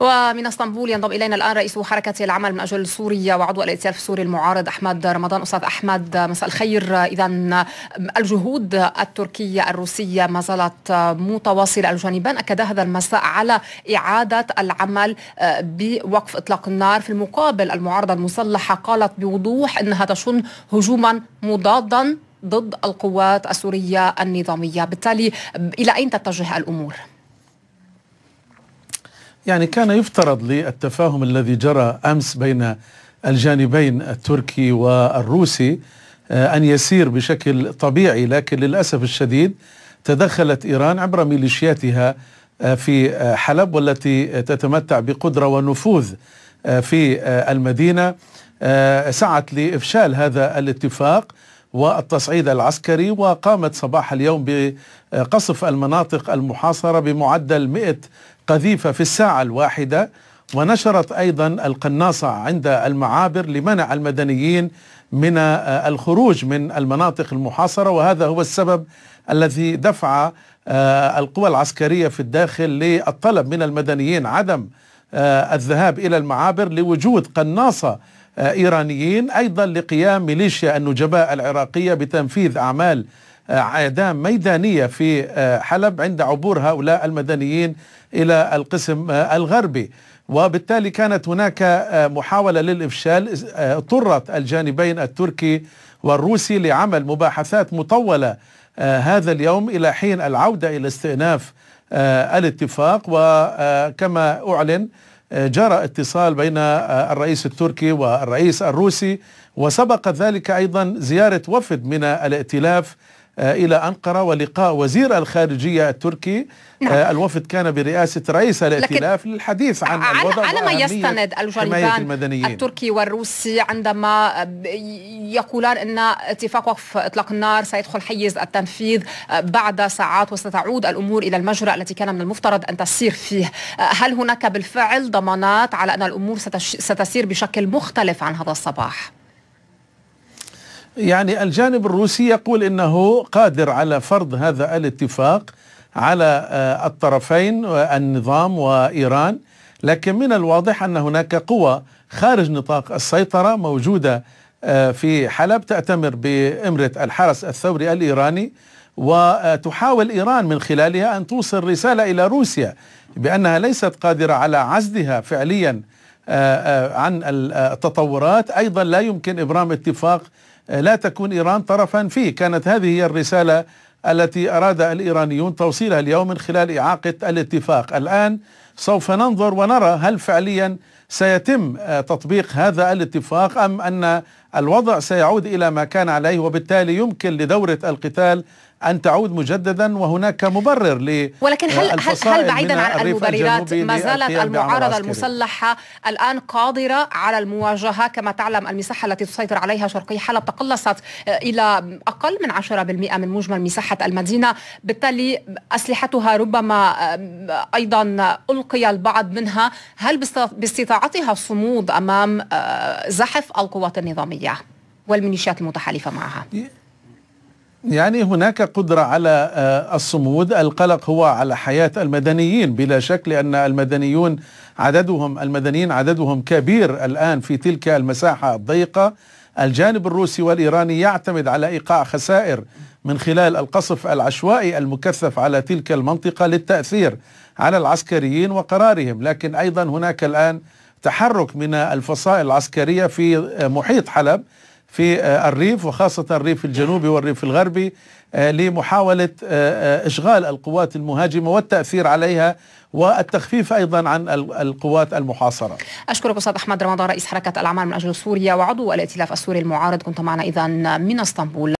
ومن اسطنبول ينضم الينا الان رئيس حركه العمل من اجل سوريا وعضو الائتلاف السوري المعارض احمد رمضان استاذ احمد مساء الخير اذا الجهود التركيه الروسيه ما زالت متواصله الجانبان اكدا هذا المساء على اعاده العمل بوقف اطلاق النار في المقابل المعارضه المسلحه قالت بوضوح انها تشن هجوما مضادا ضد القوات السوريه النظاميه بالتالي الى اين تتجه الامور يعني كان يفترض للتفاهم الذي جرى أمس بين الجانبين التركي والروسي آه، أن يسير بشكل طبيعي لكن للأسف الشديد تدخلت إيران عبر ميليشياتها آه، في آه، حلب والتي تتمتع بقدرة ونفوذ في المدينة سعت لإفشال هذا الاتفاق والتصعيد العسكري وقامت صباح اليوم بقصف المناطق المحاصرة بمعدل 100 قذيفة في الساعة الواحدة ونشرت أيضا القناصة عند المعابر لمنع المدنيين من الخروج من المناطق المحاصرة وهذا هو السبب الذي دفع القوى العسكرية في الداخل للطلب من المدنيين عدم الذهاب إلى المعابر لوجود قناصة آه، إيرانيين أيضا لقيام ميليشيا النجباء العراقية بتنفيذ أعمال آه، اعدام ميدانيه في آه، حلب عند عبور هؤلاء المدنيين الى القسم الغربي وبالتالي كانت هناك محاوله للافشال اضطرت الجانبين التركي والروسي لعمل مباحثات مطوله هذا اليوم الى حين العوده الى استئناف الاتفاق وكما اعلن جرى اتصال بين الرئيس التركي والرئيس الروسي وسبق ذلك أيضا زيارة وفد من الائتلاف آه، إلى أنقرة ولقاء وزير الخارجية التركي آه، نعم. الوفد كان برئاسة رئيس الائتلاف للحديث عن الوضع على ما يستند الجانبان التركي والروسي عندما يقولان أن اتفاق وقف إطلاق النار سيدخل حيز التنفيذ بعد ساعات وستعود الأمور إلى المجرى التي كان من المفترض أن تسير فيه هل هناك بالفعل ضمانات على أن الأمور ستسير بشكل مختلف عن هذا الصباح؟ يعني الجانب الروسي يقول انه قادر على فرض هذا الاتفاق على آه، الطرفين النظام وايران لكن من الواضح ان هناك قوى خارج نطاق السيطره موجوده آه، في حلب تاتمر بامره الحرس الثوري الايراني وتحاول ايران من خلالها ان توصل رساله الى روسيا بانها ليست قادره على عزلها فعليا آه، عن التطورات ايضا لا يمكن ابرام اتفاق آه، لا تكون إيران طرفا فيه كانت هذه هي الرسالة التي أراد الإيرانيون توصيلها اليوم من خلال إعاقة الاتفاق الآن سوف ننظر ونرى هل فعليا سيتم آه, تطبيق هذا الاتفاق أم أن الوضع سيعود إلى ما كان عليه وبالتالي يمكن لدورة القتال أن تعود مجددا وهناك مبرر ل آه, ولكن هل هل, هل بعيدا عن المبررات ما زالت المعارضة المسلحة الآن قادرة على المواجهة كما تعلم المساحة التي تسيطر عليها شرقي حلب تقلصت آه، إلى أقل من 10% من مجمل مساحة المدينة بالتالي أسلحتها ربما أيضا ألقي البعض منها هل باستطاع استطاعتها الصمود امام آه، زحف القوات النظاميه والميليشيات المتحالفه معها يعني هناك قدرة على آه، الصمود القلق هو على حياة المدنيين بلا شك لأن المدنيون عددهم المدنيين عددهم كبير الآن في تلك المساحة الضيقة الجانب الروسي والإيراني يعتمد على إيقاع خسائر من خلال القصف العشوائي المكثف على تلك المنطقة للتأثير على العسكريين وقرارهم لكن أيضا هناك الآن تحرك من الفصائل العسكرية في محيط حلب في الريف وخاصة الريف الجنوبي والريف الغربي آه، لمحاولة آه، آه، إشغال القوات المهاجمة والتأثير عليها والتخفيف أيضا عن القوات المحاصرة أشكرك أستاذ أحمد رمضان رئيس حركة الأعمال من أجل سوريا وعضو الائتلاف السوري المعارض كنت معنا إذا من اسطنبول